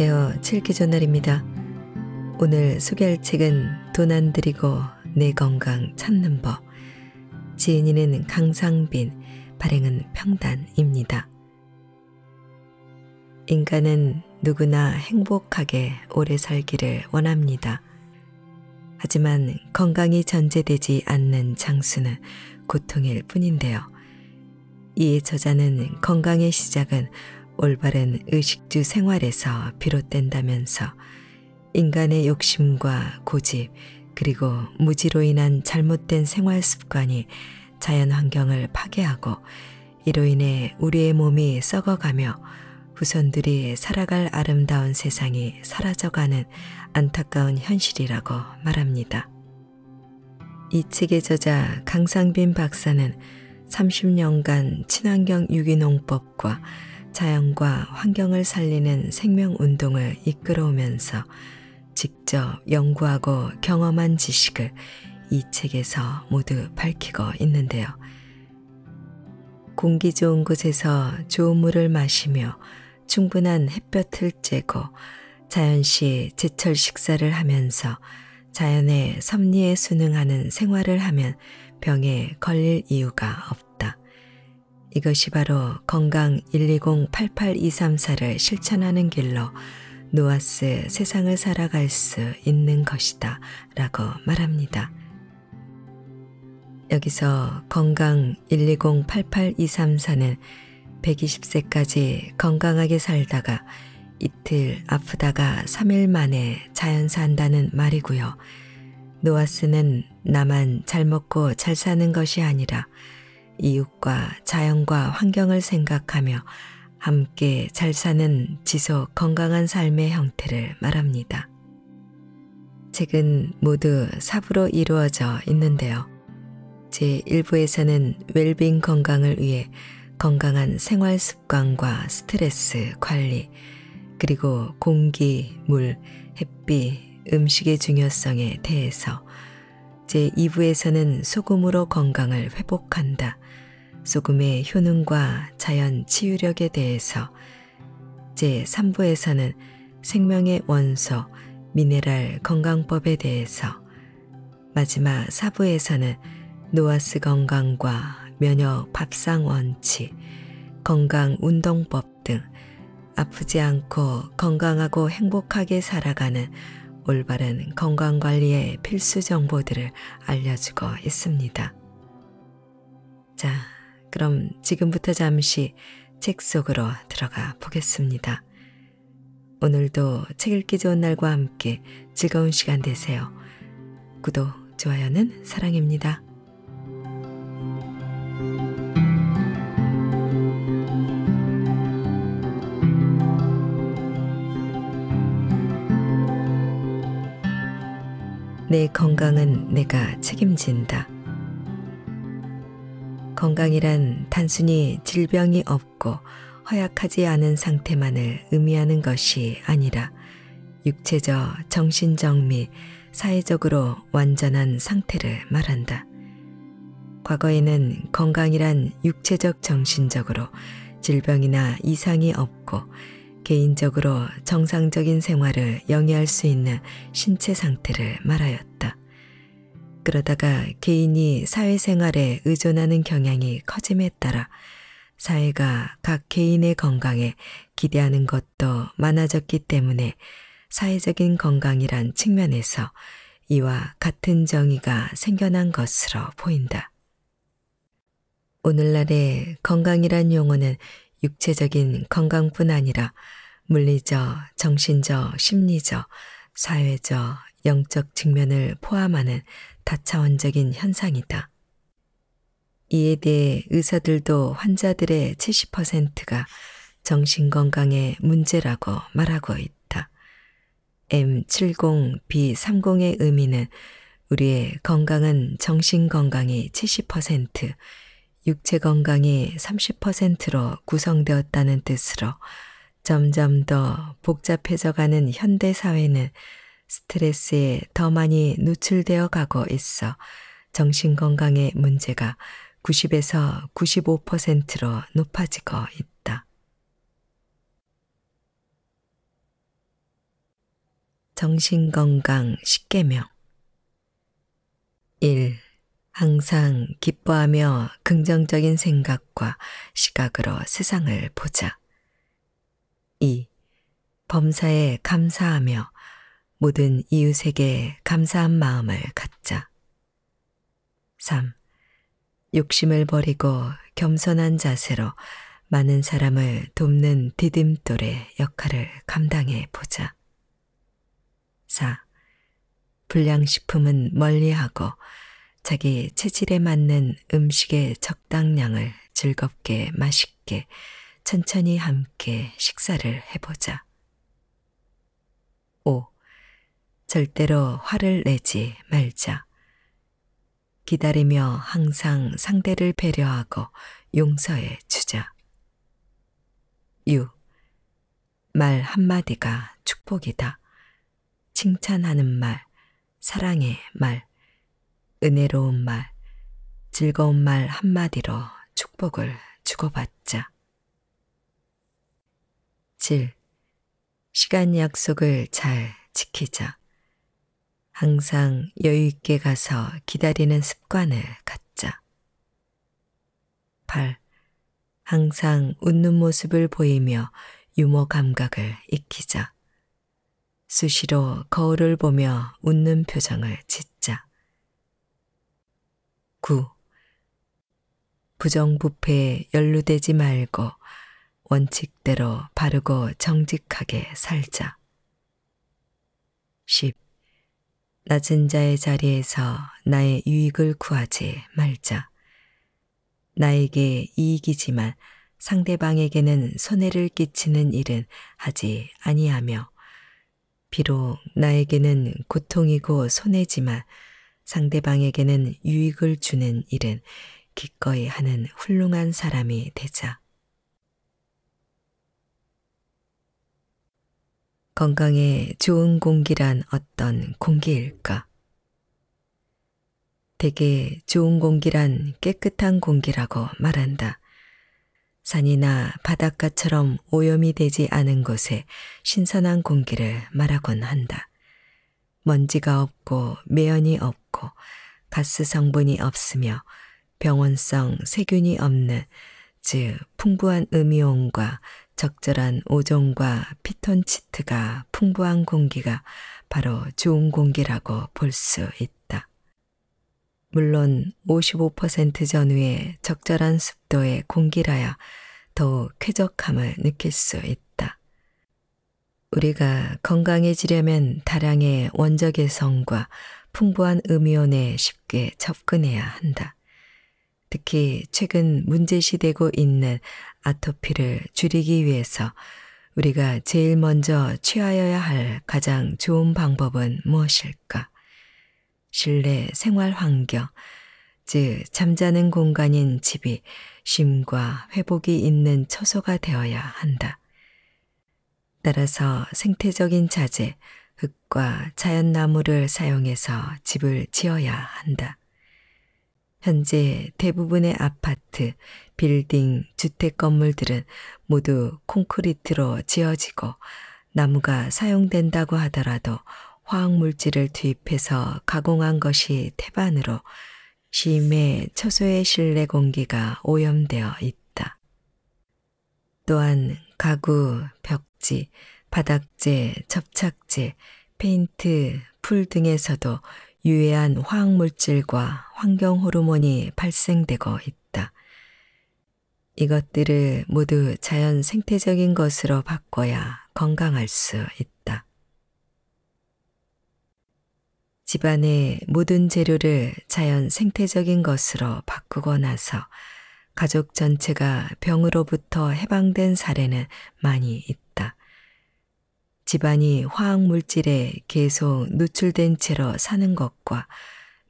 안녕하세요. 칠기전날입니다. 오늘 소개할 책은 돈안 들이고 내 건강 찾는 법. 지은이는 강상빈, 발행은 평단입니다. 인간은 누구나 행복하게 오래 살기를 원합니다. 하지만 건강이 전제되지 않는 장수는 고통일 뿐인데요. 이 저자는 건강의 시작은 올바른 의식주 생활에서 비롯된다면서 인간의 욕심과 고집 그리고 무지로 인한 잘못된 생활 습관이 자연 환경을 파괴하고 이로 인해 우리의 몸이 썩어가며 후손들이 살아갈 아름다운 세상이 사라져가는 안타까운 현실이라고 말합니다. 이 책의 저자 강상빈 박사는 30년간 친환경 유기농법과 자연과 환경을 살리는 생명 운동을 이끌어오면서 직접 연구하고 경험한 지식을 이 책에서 모두 밝히고 있는데요. 공기 좋은 곳에서 좋은 물을 마시며 충분한 햇볕을 쬐고 자연시 제철 식사를 하면서 자연의 섭리에 순응하는 생활을 하면 병에 걸릴 이유가 없다. 이것이 바로 건강 12088234를 실천하는 길로 노아스 세상을 살아갈 수 있는 것이다 라고 말합니다. 여기서 건강 12088234는 120세까지 건강하게 살다가 이틀 아프다가 3일 만에 자연사다는 말이고요. 노아스는 나만 잘 먹고 잘 사는 것이 아니라 이웃과 자연과 환경을 생각하며 함께 잘 사는 지속 건강한 삶의 형태를 말합니다. 책은 모두 삽으로 이루어져 있는데요. 제1부에서는 웰빙 건강을 위해 건강한 생활 습관과 스트레스 관리, 그리고 공기, 물, 햇빛, 음식의 중요성에 대해서 제2부에서는 소금으로 건강을 회복한다. 소금의 효능과 자연 치유력에 대해서 제3부에서는 생명의 원소, 미네랄 건강법에 대해서 마지막 4부에서는 노아스 건강과 면역 밥상 원칙, 건강 운동법 등 아프지 않고 건강하고 행복하게 살아가는 올바른 건강관리의 필수 정보들을 알려주고 있습니다. 자, 그럼 지금부터 잠시 책 속으로 들어가 보겠습니다. 오늘도 책 읽기 좋은 날과 함께 즐거운 시간 되세요. 구독, 좋아요는 사랑입니다. 내 건강은 내가 책임진다. 건강이란 단순히 질병이 없고 허약하지 않은 상태만을 의미하는 것이 아니라 육체적, 정신적 및 사회적으로 완전한 상태를 말한다. 과거에는 건강이란 육체적, 정신적으로 질병이나 이상이 없고 개인적으로 정상적인 생활을 영위할 수 있는 신체 상태를 말하였다. 그러다가 개인이 사회생활에 의존하는 경향이 커짐에 따라 사회가 각 개인의 건강에 기대하는 것도 많아졌기 때문에 사회적인 건강이란 측면에서 이와 같은 정의가 생겨난 것으로 보인다. 오늘날의 건강이란 용어는 육체적인 건강뿐 아니라 물리적, 정신적, 심리적, 사회적, 영적 측면을 포함하는 다차원적인 현상이다. 이에 대해 의사들도 환자들의 70%가 정신건강의 문제라고 말하고 있다. M70B30의 의미는 우리의 건강은 정신건강이 70%, 육체건강이 30%로 구성되었다는 뜻으로 점점 더 복잡해져가는 현대사회는 스트레스에 더 많이 노출되어 가고 있어 정신건강의 문제가 90에서 95%로 높아지고 있다. 정신건강 10개명 1. 항상 기뻐하며 긍정적인 생각과 시각으로 세상을 보자. 2. 범사에 감사하며 모든 이웃에게 감사한 마음을 갖자. 3. 욕심을 버리고 겸손한 자세로 많은 사람을 돕는 디딤돌의 역할을 감당해 보자. 4. 불량식품은 멀리하고 자기 체질에 맞는 음식의 적당량을 즐겁게 맛있게 천천히 함께 식사를 해보자. 5. 절대로 화를 내지 말자. 기다리며 항상 상대를 배려하고 용서해 주자. 6. 말 한마디가 축복이다. 칭찬하는 말, 사랑의 말, 은혜로운 말, 즐거운 말 한마디로 축복을 주고받자. 며칠 시간 약속을 잘 지키자. 항상 여유있게 가서 기다리는 습관을 갖자. 8. 항상 웃는 모습을 보이며 유머 감각을 익히자. 수시로 거울을 보며 웃는 표정을 짓자. 9. 부정부패에 연루되지 말고 원칙대로 바르고 정직하게 살자. 10. 낮은 자의 자리에서 나의 유익을 구하지 말자. 나에게 이익이지만 상대방에게는 손해를 끼치는 일은 하지 아니하며 비록 나에게는 고통이고 손해지만 상대방에게는 유익을 주는 일은 기꺼이 하는 훌륭한 사람이 되자. 건강에 좋은 공기란 어떤 공기일까? 되게 좋은 공기란 깨끗한 공기라고 말한다. 산이나 바닷가처럼 오염이 되지 않은 곳에 신선한 공기를 말하곤 한다. 먼지가 없고 매연이 없고 가스 성분이 없으며 병원성 세균이 없는 즉 풍부한 음이온과 적절한 오존과 피톤치트가 풍부한 공기가 바로 좋은 공기라고 볼 수 있다. 물론 55% 전후의 적절한 습도의 공기라야 더욱 쾌적함을 느낄 수 있다. 우리가 건강해지려면 다량의 원적외 성과 풍부한 음이온에 쉽게 접근해야 한다. 특히 최근 문제시되고 있는 아토피를 줄이기 위해서 우리가 제일 먼저 취하여야 할 가장 좋은 방법은 무엇일까? 실내 생활 환경, 즉 잠자는 공간인 집이 쉼과 회복이 있는 처소가 되어야 한다. 따라서 생태적인 자재, 흙과 자연나무를 사용해서 집을 지어야 한다. 현재 대부분의 아파트, 빌딩, 주택 건물들은 모두 콘크리트로 지어지고 나무가 사용된다고 하더라도 화학물질을 투입해서 가공한 것이 태반으로 심해 처소의 실내 공기가 오염되어 있다. 또한 가구, 벽지, 바닥재, 접착제, 페인트, 풀 등에서도 유해한 화학물질과 환경 호르몬이 발생되고 있다. 이것들을 모두 자연 생태적인 것으로 바꿔야 건강할 수 있다. 집안의 모든 재료를 자연 생태적인 것으로 바꾸고 나서 가족 전체가 병으로부터 해방된 사례는 많이 있다. 집안이 화학 물질에 계속 노출된 채로 사는 것과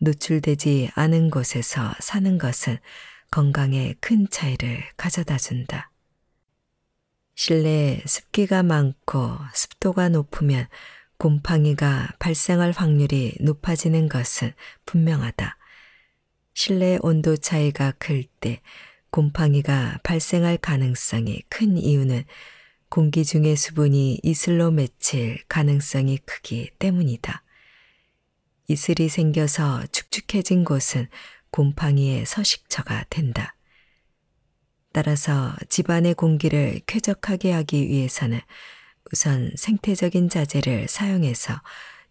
노출되지 않은 곳에서 사는 것은 건강에 큰 차이를 가져다 준다. 실내에 습기가 많고 습도가 높으면 곰팡이가 발생할 확률이 높아지는 것은 분명하다. 실내 온도 차이가 클 때 곰팡이가 발생할 가능성이 큰 이유는 공기 중의 수분이 이슬로 맺힐 가능성이 크기 때문이다. 이슬이 생겨서 축축해진 곳은 곰팡이의 서식처가 된다. 따라서 집안의 공기를 쾌적하게 하기 위해서는 우선 생태적인 자재를 사용해서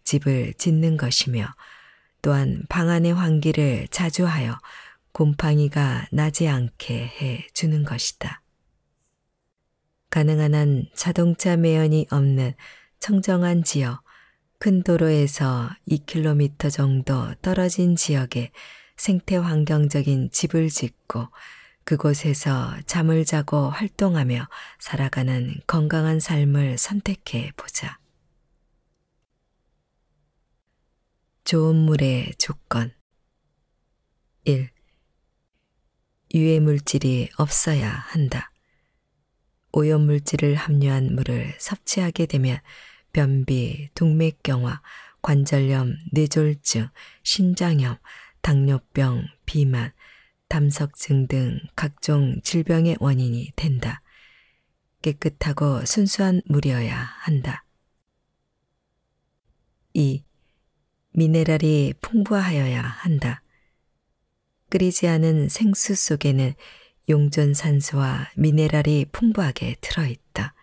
집을 짓는 것이며 또한 방 안의 환기를 자주 하여 곰팡이가 나지 않게 해 주는 것이다. 가능한 한 자동차 매연이 없는 청정한 지역, 큰 도로에서 2km 정도 떨어진 지역에 생태 환경적인 집을 짓고 그곳에서 잠을 자고 활동하며 살아가는 건강한 삶을 선택해 보자. 좋은 물의 조건 1. 유해 물질이 없어야 한다. 오염 물질을 함유한 물을 섭취하게 되면 변비, 동맥경화, 관절염, 뇌졸중, 신장염, 당뇨병, 비만, 담석증 등 각종 질병의 원인이 된다. 깨끗하고 순수한 물이어야 한다. 2. 미네랄이 풍부하여야 한다. 끓이지 않은 생수 속에는 용존산소와 미네랄이 풍부하게 들어있다.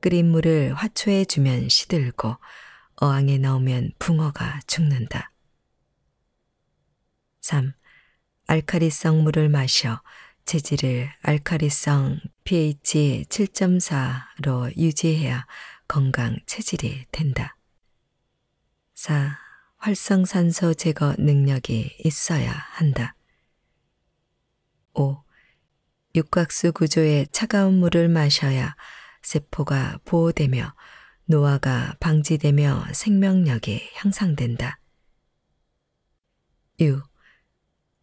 끓인 물을 화초에 주면 시들고 어항에 넣으면 붕어가 죽는다. 3. 알카리성 물을 마셔 체질을 알카리성 pH 7.4로 유지해야 건강 체질이 된다. 4. 활성산소 제거 능력이 있어야 한다. 5. 육각수 구조의 차가운 물을 마셔야 세포가 보호되며 노화가 방지되며 생명력이 향상된다. 6.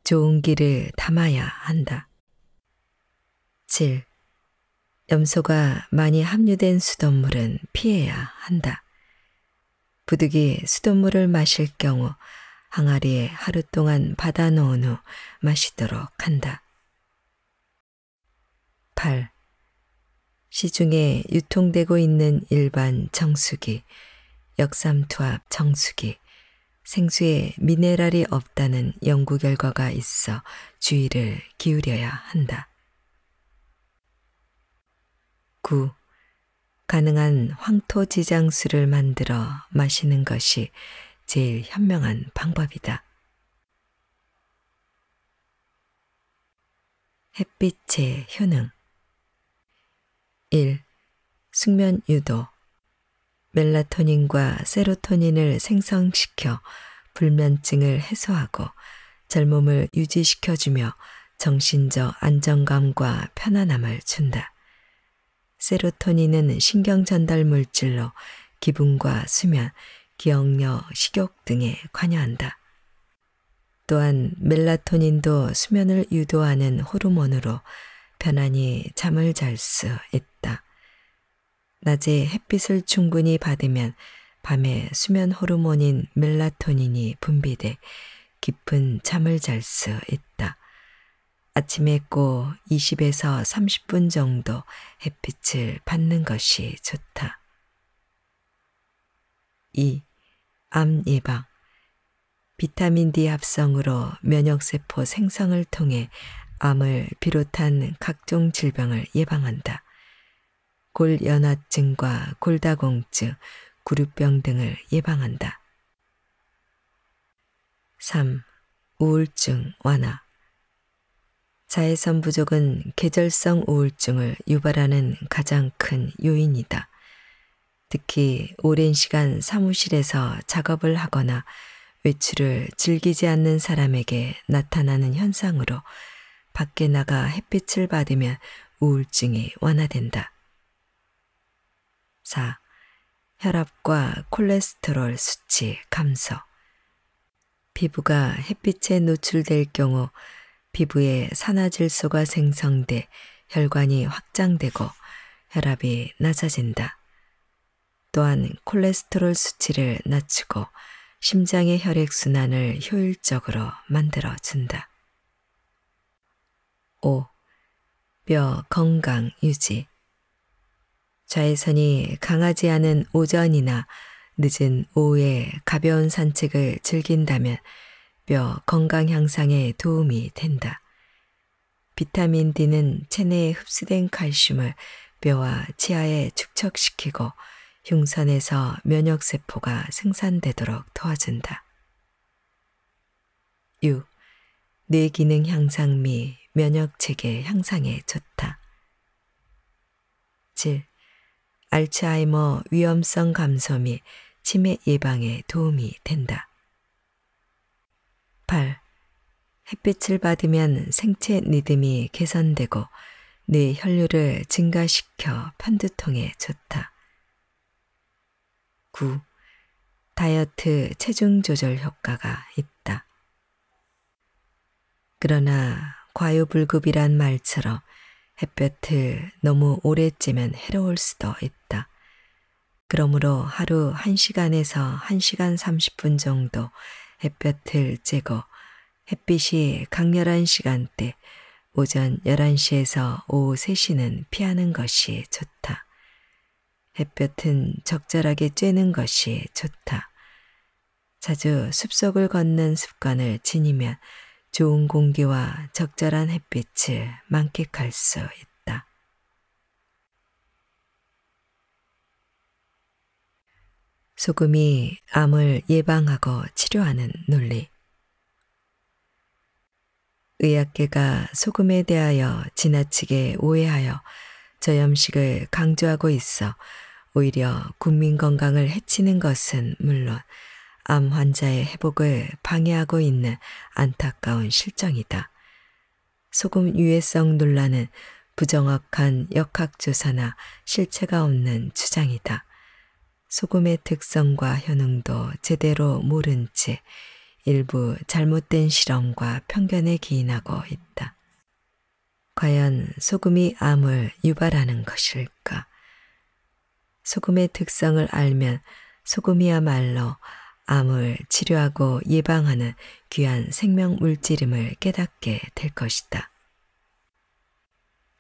좋은 길을 담아야 한다. 7. 염소가 많이 함유된 수돗물은 피해야 한다. 부득이 수돗물을 마실 경우 항아리에 하루 동안 받아 놓은 후 마시도록 한다. 8. 시중에 유통되고 있는 일반 정수기, 역삼투압 정수기, 생수에 미네랄이 없다는 연구 결과가 있어 주의를 기울여야 한다. 9. 가능한 황토 지장수를 만들어 마시는 것이 제일 현명한 방법이다. 햇빛의 효능 1. 숙면 유도 멜라토닌과 세로토닌을 생성시켜 불면증을 해소하고 젊음을 유지시켜주며 정신적 안정감과 편안함을 준다. 세로토닌은 신경전달 물질로 기분과 수면, 기억력, 식욕 등에 관여한다. 또한 멜라토닌도 수면을 유도하는 호르몬으로 편안히 잠을 잘 수 있다. 낮에 햇빛을 충분히 받으면 밤에 수면 호르몬인 멜라토닌이 분비돼 깊은 잠을 잘 수 있다. 아침에 꼭 20에서 30분 정도 햇빛을 받는 것이 좋다. 2. 암 예방 비타민 D 합성으로 면역세포 생성을 통해 암을 비롯한 각종 질병을 예방한다. 골연화증과 골다공증, 구류병 등을 예방한다. 3. 우울증 완화 자외선 부족은 계절성 우울증을 유발하는 가장 큰 요인이다. 특히 오랜 시간 사무실에서 작업을 하거나 외출을 즐기지 않는 사람에게 나타나는 현상으로 밖에 나가 햇빛을 받으면 우울증이 완화된다. 4. 혈압과 콜레스테롤 수치 감소. 피부가 햇빛에 노출될 경우 피부에 산화질소가 생성돼 혈관이 확장되고 혈압이 낮아진다. 또한 콜레스테롤 수치를 낮추고 심장의 혈액순환을 효율적으로 만들어준다. 5. 뼈 건강 유지. 좌회선이 강하지 않은 오전이나 늦은 오후에 가벼운 산책을 즐긴다면 뼈 건강 향상에 도움이 된다. 비타민 D는 체내에 흡수된 칼슘을 뼈와 치아에 축적시키고 흉선에서 면역세포가 생산되도록 도와준다. 6. 뇌기능 향상 및 면역체계 향상에 좋다. 7. 알츠하이머 위험성 감소 및 치매 예방에 도움이 된다. 8. 햇빛을 받으면 생체 리듬이 개선되고 뇌 혈류를 증가시켜 편두통에 좋다. 9. 다이어트 체중 조절 효과가 있다. 그러나 과유불급이란 말처럼 햇볕을 너무 오래 쬐면 해로울 수도 있다. 그러므로 하루 1시간에서 1시간 30분 정도 햇볕을 쬐고 햇빛이 강렬한 시간대 오전 11시에서 오후 3시는 피하는 것이 좋다. 햇볕은 적절하게 쬐는 것이 좋다. 자주 숲속을 걷는 습관을 지니면 좋은 공기와 적절한 햇빛을 만끽할 수 있다. 소금이 암을 예방하고 치료하는 논리. 의학계가 소금에 대하여 지나치게 오해하여 저염식을 강조하고 있어 오히려 국민 건강을 해치는 것은 물론 암 환자의 회복을 방해하고 있는 안타까운 실정이다. 소금 유해성 논란은 부정확한 역학조사나 실체가 없는 주장이다. 소금의 특성과 효능도 제대로 모른 채 일부 잘못된 실험과 편견에 기인하고 있다. 과연 소금이 암을 유발하는 것일까? 소금의 특성을 알면 소금이야말로 암을 치료하고 예방하는 귀한 생명 물질임을 깨닫게 될 것이다.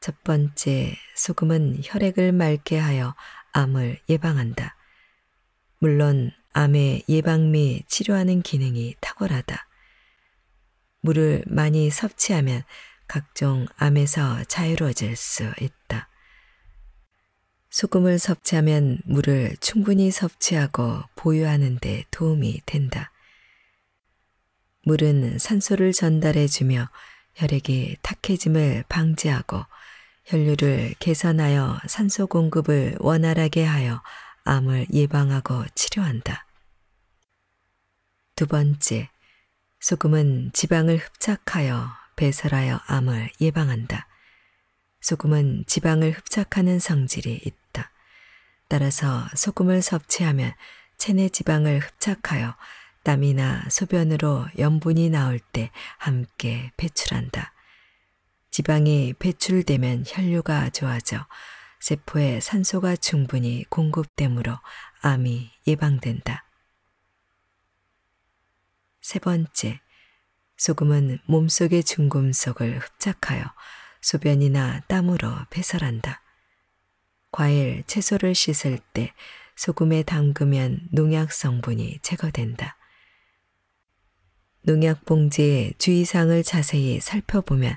첫 번째, 소금은 혈액을 맑게 하여 암을 예방한다. 물론 암의 예방 및 치료하는 기능이 탁월하다. 물을 많이 섭취하면 각종 암에서 자유로워질 수 있다. 소금을 섭취하면 물을 충분히 섭취하고 보유하는 데 도움이 된다. 물은 산소를 전달해주며 혈액이 탁해짐을 방지하고 혈류를 개선하여 산소 공급을 원활하게 하여 암을 예방하고 치료한다. 두 번째, 소금은 지방을 흡착하여 배설하여 암을 예방한다. 소금은 지방을 흡착하는 성질이 있다. 따라서 소금을 섭취하면 체내 지방을 흡착하여 땀이나 소변으로 염분이 나올 때 함께 배출한다. 지방이 배출되면 혈류가 좋아져 세포에 산소가 충분히 공급되므로 암이 예방된다. 세 번째, 소금은 몸속의 중금속을 흡착하여 소변이나 땀으로 배설한다. 과일, 채소를 씻을 때 소금에 담그면 농약 성분이 제거된다. 농약 봉지의 주의사항을 자세히 살펴보면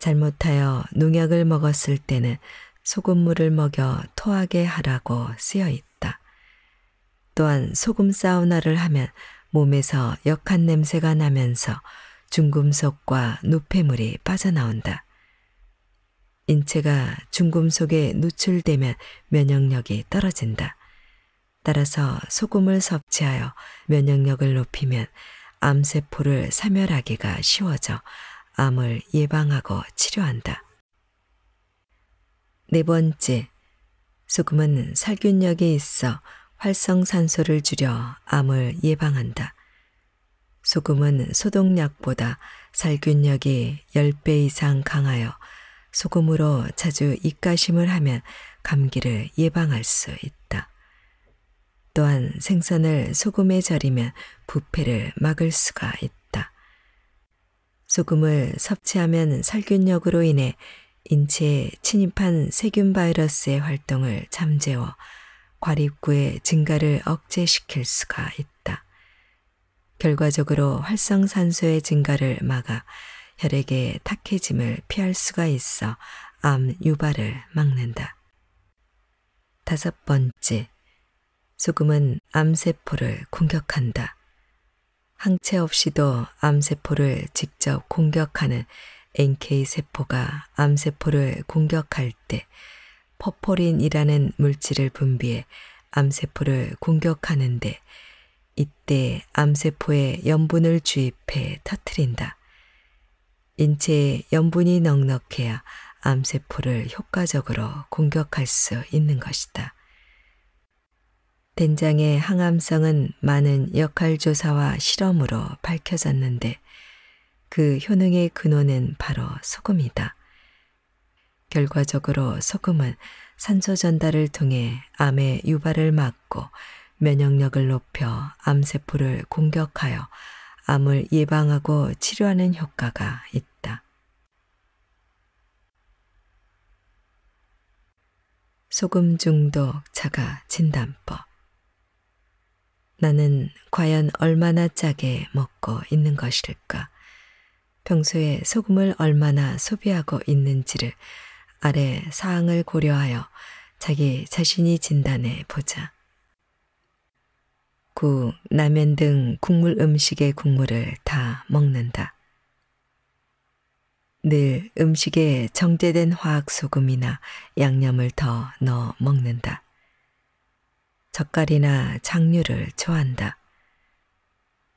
잘못하여 농약을 먹었을 때는 소금물을 먹여 토하게 하라고 쓰여 있다. 또한 소금 사우나를 하면 몸에서 역한 냄새가 나면서 중금속과 노폐물이 빠져나온다. 인체가 중금속에 노출되면 면역력이 떨어진다. 따라서 소금을 섭취하여 면역력을 높이면 암세포를 사멸하기가 쉬워져 암을 예방하고 치료한다. 네 번째, 소금은 살균력에 있어 활성산소를 줄여 암을 예방한다. 소금은 소독약보다 살균력이 10배 이상 강하여 소금으로 자주 입가심을 하면 감기를 예방할 수 있다. 또한 생선을 소금에 절이면 부패를 막을 수가 있다. 소금을 섭취하면 살균력으로 인해 인체에 침입한 세균 바이러스의 활동을 잠재워 과립구의 증가를 억제시킬 수가 있다. 결과적으로 활성산소의 증가를 막아 혈액의 탁해짐을 피할 수가 있어 암 유발을 막는다. 다섯 번째, 소금은 암세포를 공격한다. 항체 없이도 암세포를 직접 공격하는 NK세포가 암세포를 공격할 때 퍼포린이라는 물질을 분비해 암세포를 공격하는데 이때 암세포에 염분을 주입해 터트린다. 인체에 염분이 넉넉해야 암세포를 효과적으로 공격할 수 있는 것이다. 된장의 항암성은 많은 역할조사와 실험으로 밝혀졌는데 그 효능의 근원은 바로 소금이다. 결과적으로 소금은 산소 전달을 통해 암의 유발을 막고 면역력을 높여 암세포를 공격하여 암을 예방하고 치료하는 효과가 있다. 소금 중독 자가 진단법 나는 과연 얼마나 짜게 먹고 있는 것일까? 평소에 소금을 얼마나 소비하고 있는지를 아래 사항을 고려하여 자기 자신이 진단해 보자. 볶고 라면 등 국물 음식의 국물을 다 먹는다. 늘 음식에 정제된 화학소금이나 양념을 더 넣어 먹는다. 젓갈이나 장류를 좋아한다.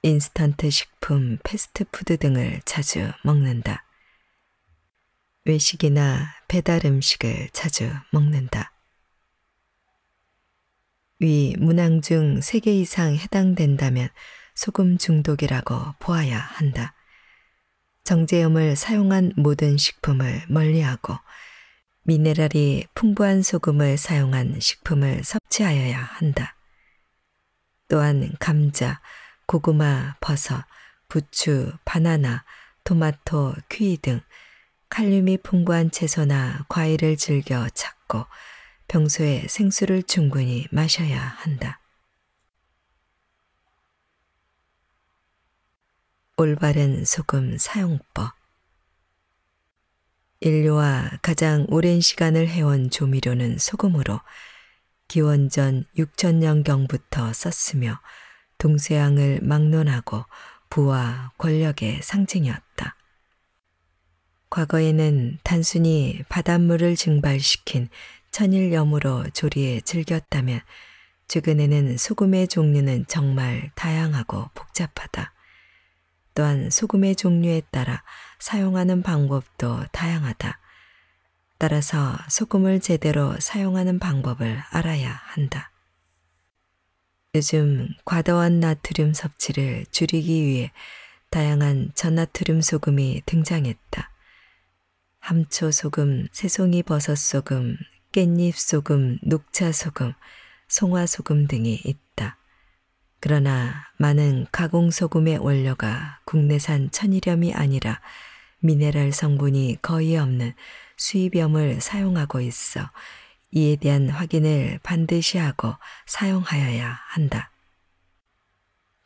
인스턴트 식품, 패스트푸드 등을 자주 먹는다. 외식이나 배달 음식을 자주 먹는다. 위 문항 중 3개 이상 해당된다면 소금 중독이라고 보아야 한다. 정제염을 사용한 모든 식품을 멀리하고 미네랄이 풍부한 소금을 사용한 식품을 섭취하여야 한다. 또한 감자, 고구마, 버섯, 부추, 바나나, 토마토, 퀴 등 칼륨이 풍부한 채소나 과일을 즐겨 찾고 평소에 생수를 충분히 마셔야 한다. 올바른 소금 사용법 인류와 가장 오랜 시간을 해온 조미료는 소금으로 기원전 6천년경부터 썼으며 동서양을 막론하고 부와 권력의 상징이었다. 과거에는 단순히 바닷물을 증발시킨 천일 염으로 조리에 즐겼다면 최근에는 소금의 종류는 정말 다양하고 복잡하다. 또한 소금의 종류에 따라 사용하는 방법도 다양하다. 따라서 소금을 제대로 사용하는 방법을 알아야 한다. 요즘 과도한 나트륨 섭취를 줄이기 위해 다양한 전나트륨 소금이 등장했다. 함초 소금, 새송이 버섯 소금, 깻잎 소금, 녹차 소금, 송화 소금 등이 있다. 그러나 많은 가공 소금의 원료가 국내산 천일염이 아니라 미네랄 성분이 거의 없는 수입염을 사용하고 있어 이에 대한 확인을 반드시 하고 사용하여야 한다.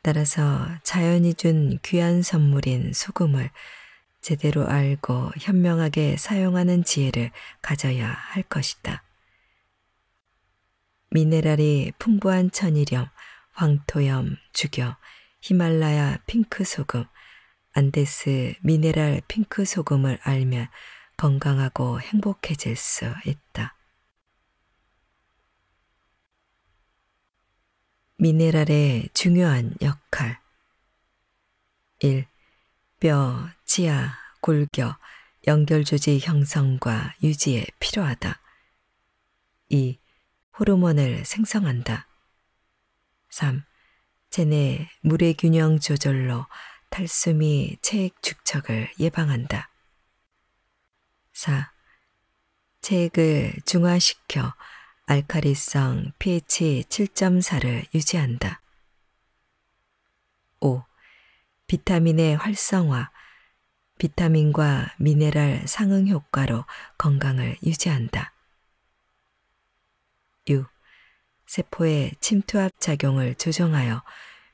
따라서 자연이 준 귀한 선물인 소금을 제대로 알고 현명하게 사용하는 지혜를 가져야 할 것이다. 미네랄이 풍부한 천일염, 황토염, 주경, 히말라야 핑크 소금, 안데스 미네랄 핑크 소금을 알면 건강하고 행복해질 수 있다. 미네랄의 중요한 역할 1. 뼈, 치아, 골격, 연결조지 형성과 유지에 필요하다. 2. 호르몬을 생성한다. 3. 체내 물의 균형 조절로 탈수 및 체액 축척을 예방한다. 4. 체액을 중화시켜 알카리성 pH 7.4를 유지한다. 5. 비타민의 활성화, 비타민과 미네랄 상응 효과로 건강을 유지한다. 6. 세포의 침투압 작용을 조정하여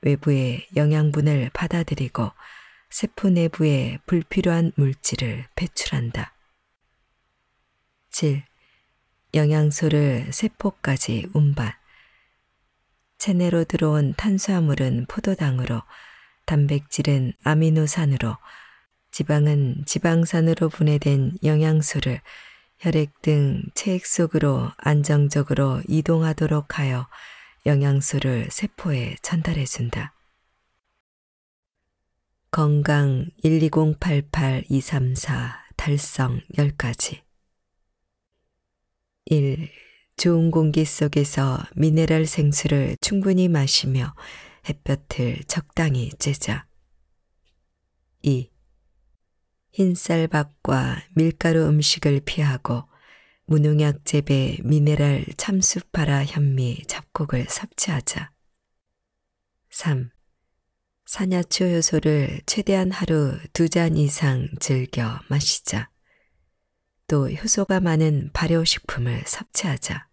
외부의 영양분을 받아들이고 세포 내부의 불필요한 물질을 배출한다. 7. 영양소를 세포까지 운반. 체내로 들어온 탄수화물은 포도당으로, 단백질은 아미노산으로, 지방은 지방산으로 분해된 영양소를 혈액 등 체액 속으로 안정적으로 이동하도록 하여 영양소를 세포에 전달해준다. 건강 12088234 달성 10가지 1. 좋은 공기 속에서 미네랄 생수를 충분히 마시며 햇볕을 적당히 쬐자. 2. 흰쌀밥과 밀가루 음식을 피하고 무농약 재배 미네랄 참수파라 현미 잡곡을 섭취하자. 3. 산야초 효소를 최대한 하루 두 잔 이상 즐겨 마시자. 또 효소가 많은 발효식품을 섭취하자.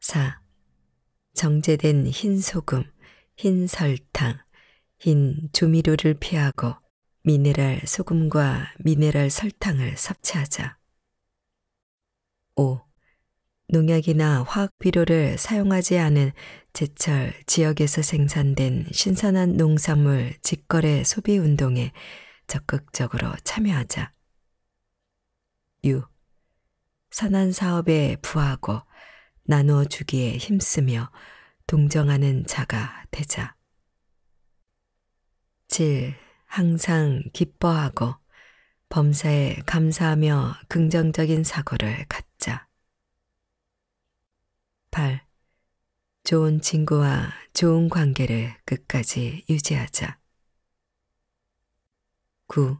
4. 정제된 흰 소금, 흰 설탕, 흰 조미료를 피하고 미네랄 소금과 미네랄 설탕을 섭취하자. 5. 농약이나 화학 비료를 사용하지 않은 제철 지역에서 생산된 신선한 농산물 직거래 소비 운동에 적극적으로 참여하자. 6. 선한 사업에 부하고 나누 주기에 힘쓰며 동정하는 자가 되자. 7. 항상 기뻐하고 범사에 감사하며 긍정적인 사고를 갖자. 8. 좋은 친구와 좋은 관계를 끝까지 유지하자. 9.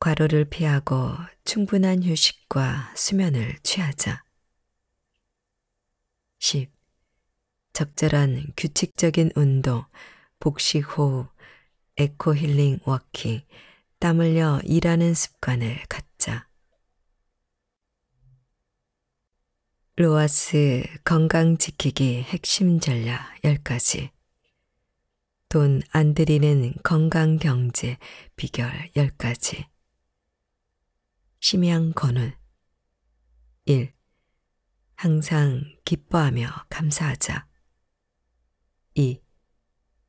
과로를 피하고 충분한 휴식과 수면을 취하자. 10. 적절한 규칙적인 운동, 복식 호흡, 에코 힐링 워킹, 땀 흘려 일하는 습관을 갖자. 로아스 건강 지키기 핵심 전략 10가지. 돈 안 들이는 건강 경제 비결 10가지. 심양 건운 1. 항상 기뻐하며 감사하자. 2.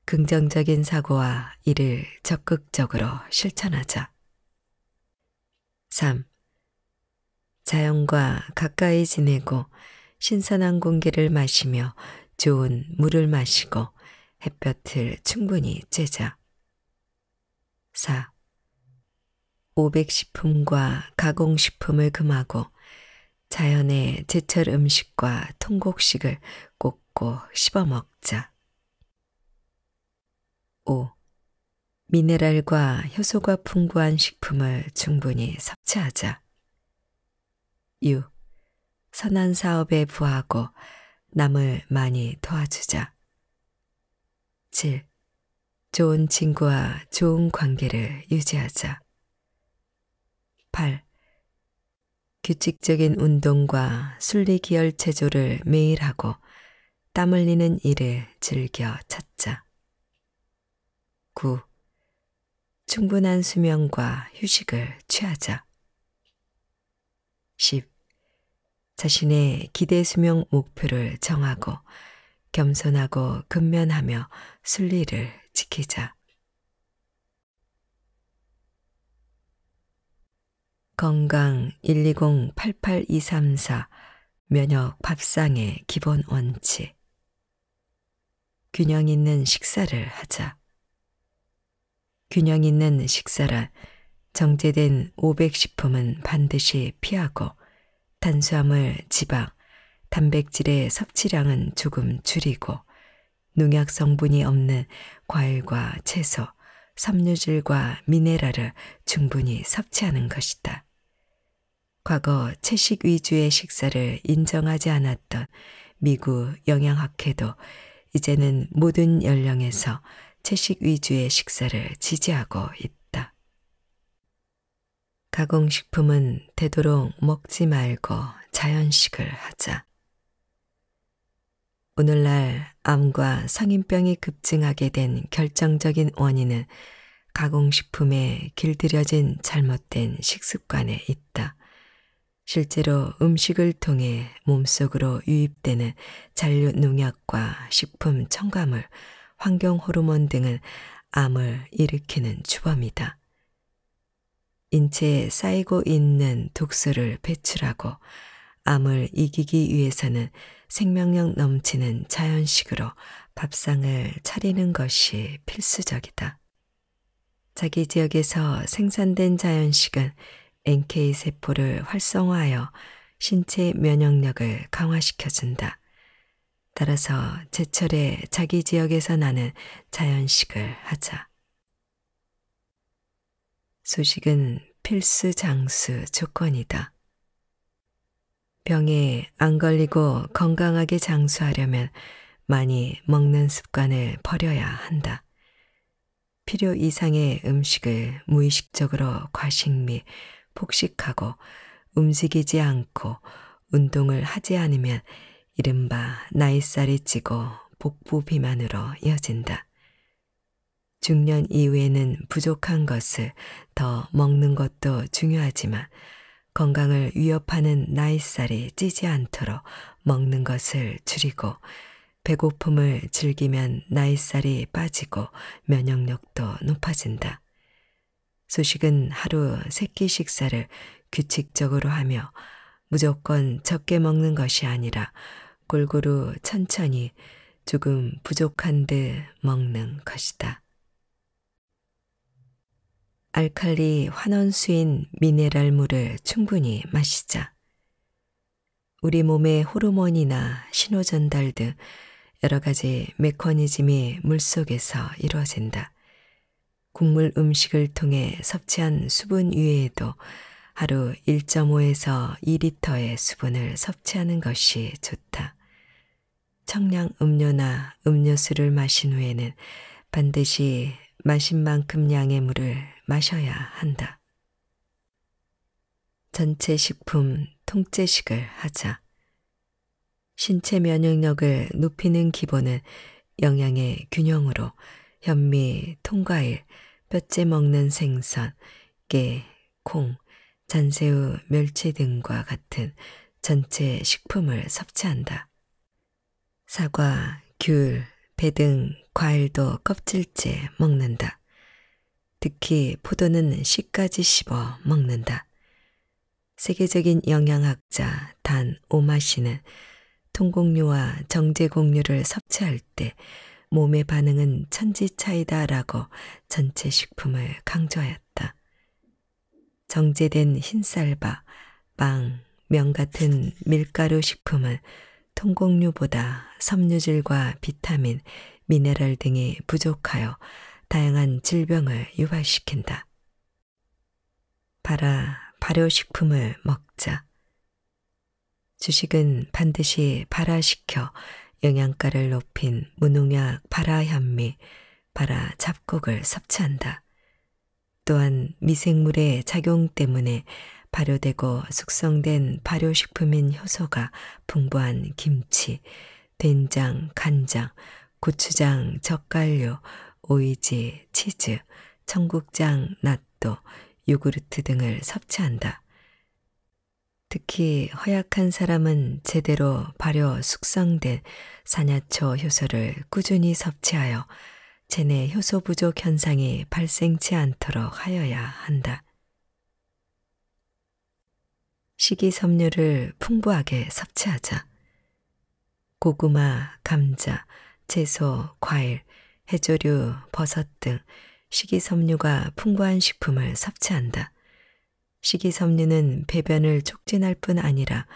긍정적인 사고와 이를 적극적으로 실천하자. 3. 자연과 가까이 지내고 신선한 공기를 마시며 좋은 물을 마시고 햇볕을 충분히 쬐자. 4. 오백식품과 가공식품을 금하고 자연의 제철 음식과 통곡식을 꼭꼭 씹어 먹자. 5. 미네랄과 효소가 풍부한 식품을 충분히 섭취하자. 6. 선한 사업에 부하고 남을 많이 도와주자. 7. 좋은 친구와 좋은 관계를 유지하자. 8. 규칙적인 운동과 순리기열 체조를 매일 하고 땀 흘리는 일을 즐겨 찾자. 있 충분한 수면과 휴식을 취하자. 10. 자신의 기대 수명 목표를 정하고 겸손하고 근면하며 순리를 지키자. 건강 12088234 면역 밥상의 기본 원칙. 균형 있는 식사를 하자. 균형 있는 식사라 정제된 500식품은 반드시 피하고 탄수화물, 지방, 단백질의 섭취량은 조금 줄이고 농약 성분이 없는 과일과 채소, 섬유질과 미네랄을 충분히 섭취하는 것이다. 과거 채식 위주의 식사를 인정하지 않았던 미국 영양학회도 이제는 모든 연령에서 채식 위주의 식사를 지지하고 있다. 가공식품은 되도록 먹지 말고 자연식을 하자. 오늘날 암과 성인병이 급증하게 된 결정적인 원인은 가공식품에 길들여진 잘못된 식습관에 있다. 실제로 음식을 통해 몸속으로 유입되는 잔류 농약과 식품 첨가물, 환경 호르몬 등은 암을 일으키는 주범이다. 인체에 쌓이고 있는 독소를 배출하고 암을 이기기 위해서는 생명력 넘치는 자연식으로 밥상을 차리는 것이 필수적이다. 자기 지역에서 생산된 자연식은 NK세포를 활성화하여 신체 면역력을 강화시켜준다. 따라서 제철에 자기 지역에서 나는 자연식을 하자. 소식은 필수 장수 조건이다. 병에 안 걸리고 건강하게 장수하려면 많이 먹는 습관을 버려야 한다. 필요 이상의 음식을 무의식적으로 과식 및 폭식하고 움직이지 않고 운동을 하지 않으면 이른바 나이살이 찌고 복부 비만으로 이어진다. 중년 이후에는 부족한 것을 더 먹는 것도 중요하지만 건강을 위협하는 나이살이 찌지 않도록 먹는 것을 줄이고 배고픔을 즐기면 나이살이 빠지고 면역력도 높아진다. 소식은 하루 세 끼 식사를 규칙적으로 하며 무조건 적게 먹는 것이 아니라 골고루 천천히 조금 부족한 듯 먹는 것이다. 알칼리 환원수인 미네랄물을 충분히 마시자. 우리 몸의 호르몬이나 신호전달 등 여러 가지 메커니즘이 물속에서 이루어진다. 국물 음식을 통해 섭취한 수분 위에도 하루 1.5에서 2리터의 수분을 섭취하는 것이 좋다. 청량 음료나 음료수를 마신 후에는 반드시 마신 만큼 양의 물을 마셔야 한다. 전체 식품 통제식을 하자. 신체 면역력을 높이는 기본은 영양의 균형으로 현미, 통과일, 뼈째 먹는 생선, 깨, 콩, 잔새우, 멸치 등과 같은 전체 식품을 섭취한다. 사과, 귤, 배 등 과일도 껍질째 먹는다. 특히 포도는 씨까지 씹어 먹는다. 세계적인 영양학자 단 오마 씨는 통곡류와 정제곡류를 섭취할 때 몸의 반응은 천지차이다라고 전체 식품을 강조하였다. 정제된 흰쌀밥, 빵, 면 같은 밀가루 식품은 통곡류보다 섬유질과 비타민, 미네랄 등이 부족하여 다양한 질병을 유발시킨다. 바라 발효식품을 먹자. 주식은 반드시 발화시켜 영양가를 높인 무농약 발화현미, 발화잡곡을 섭취한다. 또한 미생물의 작용 때문에 발효되고 숙성된 발효식품인 효소가 풍부한 김치, 된장, 간장, 고추장, 젓갈류, 오이지, 치즈, 청국장, 낫또, 요구르트 등을 섭취한다. 특히 허약한 사람은 제대로 발효 숙성된 사냐초 효소를 꾸준히 섭취하여 체내 효소 부족 현상이 발생치 않도록 하여야 한다. 식이섬유를 풍부하게 섭취하자. 고구마, 감자, 채소, 과일, 해조류, 버섯 등 식이섬유가 풍부한 식품을 섭취한다. 식이섬유는 배변을 촉진할 뿐 아니라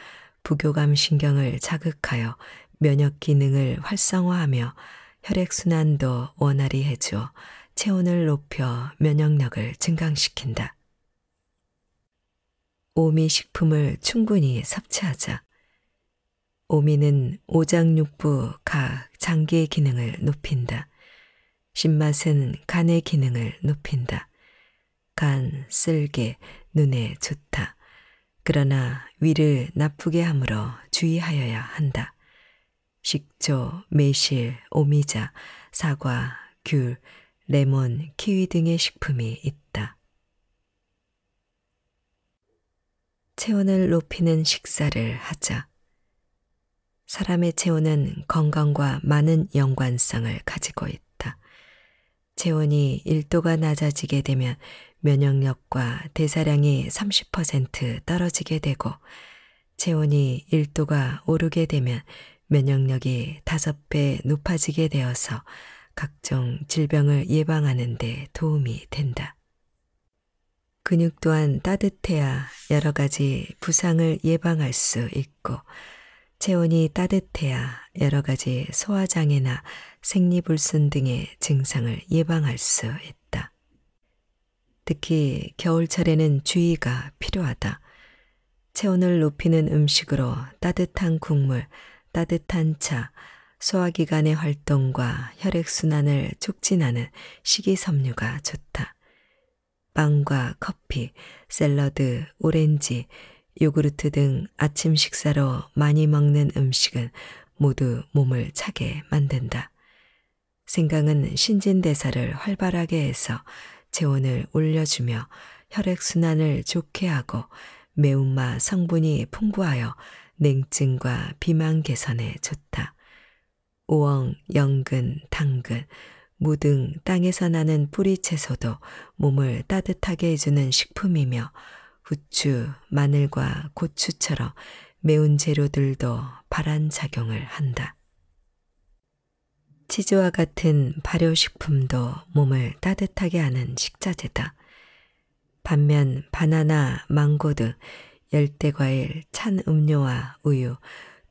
부교감 신경을 자극하여 면역 기능을 활성화하며 혈액순환도 원활히 해주어 체온을 높여 면역력을 증강시킨다. 오미 식품을 충분히 섭취하자. 오미는 오장육부 각 장기의 기능을 높인다. 신맛은 간의 기능을 높인다. 간, 쓸개, 눈에 좋다. 그러나 위를 나쁘게 함으로 주의하여야 한다. 식초, 매실, 오미자, 사과, 귤, 레몬, 키위 등의 식품이 있다. 체온을 높이는 식사를 하자. 사람의 체온은 건강과 많은 연관성을 가지고 있다. 체온이 1도가 낮아지게 되면 면역력과 대사량이 30% 떨어지게 되고, 체온이 1도가 오르게 되면 면역력이 5배 높아지게 되어서 각종 질병을 예방하는 데 도움이 된다. 근육 또한 따뜻해야 여러 가지 부상을 예방할 수 있고 체온이 따뜻해야 여러 가지 소화장애나 생리불순 등의 증상을 예방할 수 있다. 특히 겨울철에는 주의가 필요하다. 체온을 높이는 음식으로 따뜻한 국물, 따뜻한 차, 소화기관의 활동과 혈액순환을 촉진하는 식이섬유가 좋다. 빵과 커피, 샐러드, 오렌지, 요구르트 등 아침 식사로 많이 먹는 음식은 모두 몸을 차게 만든다. 생강은 신진대사를 활발하게 해서 체온을 올려주며 혈액순환을 좋게 하고 매운맛 성분이 풍부하여 냉증과 비만 개선에 좋다. 우엉 연근, 당근, 무등 땅에서 나는 뿌리채소도 몸을 따뜻하게 해주는 식품이며 후추, 마늘과 고추처럼 매운 재료들도 발암작용을 한다. 치즈와 같은 발효식품도 몸을 따뜻하게 하는 식자재다. 반면 바나나, 망고 등 열대과일, 찬 음료와 우유,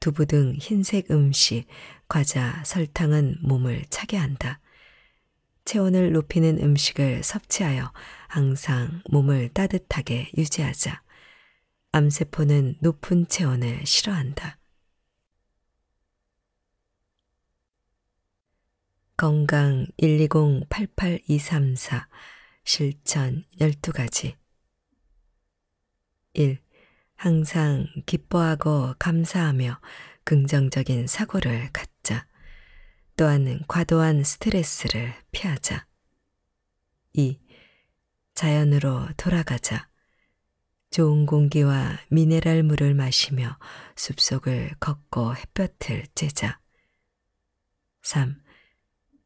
두부 등 흰색 음식, 과자, 설탕은 몸을 차게 한다. 체온을 높이는 음식을 섭취하여 항상 몸을 따뜻하게 유지하자. 암세포는 높은 체온을 싫어한다. 건강 120-88234 실천 12가지 1. 항상 기뻐하고 감사하며 긍정적인 사고를 갖다 또한 과도한 스트레스를 피하자. 2. 자연으로 돌아가자. 좋은 공기와 미네랄 물을 마시며 숲속을 걷고 햇볕을 쬐자. 3.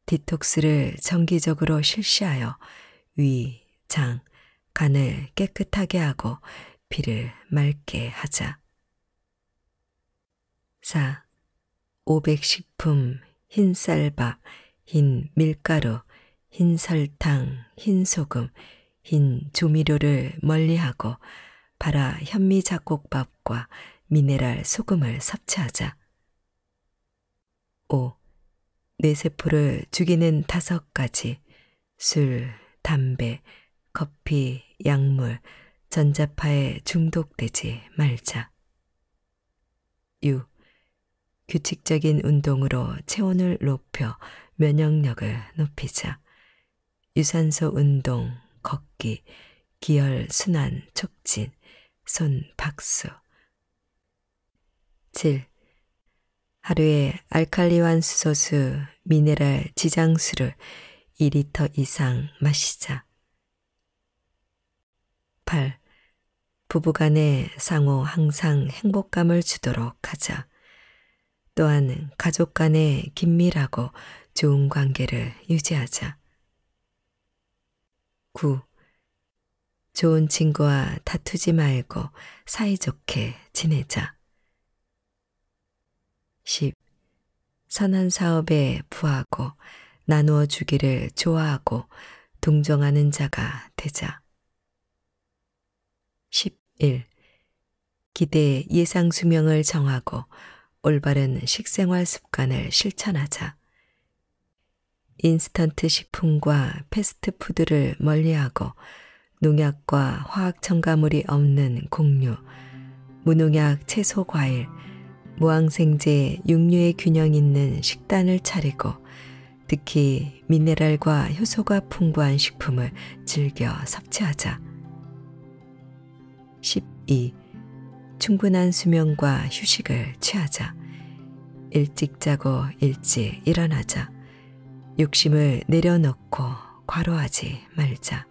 디톡스를 정기적으로 실시하여 위, 장, 간을 깨끗하게 하고 피를 맑게 하자. 4. 오백식품 흰 쌀밥, 흰 밀가루, 흰 설탕, 흰 소금, 흰 조미료를 멀리하고 바라 현미 잡곡밥과 미네랄 소금을 섭취하자. 5. 뇌세포를 죽이는 다섯 가지 술, 담배, 커피, 약물, 전자파에 중독되지 말자. 6. 규칙적인 운동으로 체온을 높여 면역력을 높이자. 유산소 운동, 걷기, 기혈 순환 촉진, 손 박수. 7. 하루에 알칼리완 수소수, 미네랄 지장수를 2리터 이상 마시자. 8. 부부간의 상호 항상 행복감을 주도록 하자. 또한 가족 간의 긴밀하고 좋은 관계를 유지하자. 9. 좋은 친구와 다투지 말고 사이좋게 지내자. 10. 선한 사업에 부하고 나누어 주기를 좋아하고 동정하는 자가 되자. 11. 기대 예상 수명을 정하고 올바른 식생활 습관을 실천하자. 인스턴트 식품과 패스트푸드를 멀리하고 농약과 화학 첨가물이 없는 곡류, 무농약 채소 과일, 무항생제 육류의 균형 있는 식단을 차리고 특히 미네랄과 효소가 풍부한 식품을 즐겨 섭취하자. 12. 충분한 수면과 휴식을 취하자. 일찍 자고 일찍 일어나자. 욕심을 내려놓고 과로하지 말자.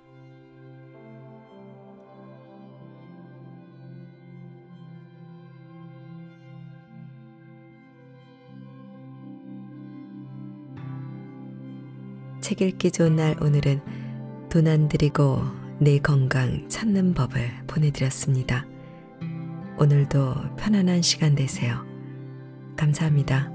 책 읽기 좋은 날 오늘은 돈안드리고내 건강 찾는 법을 보내드렸습니다. 오늘도 편안한 시간 되세요. 감사합니다.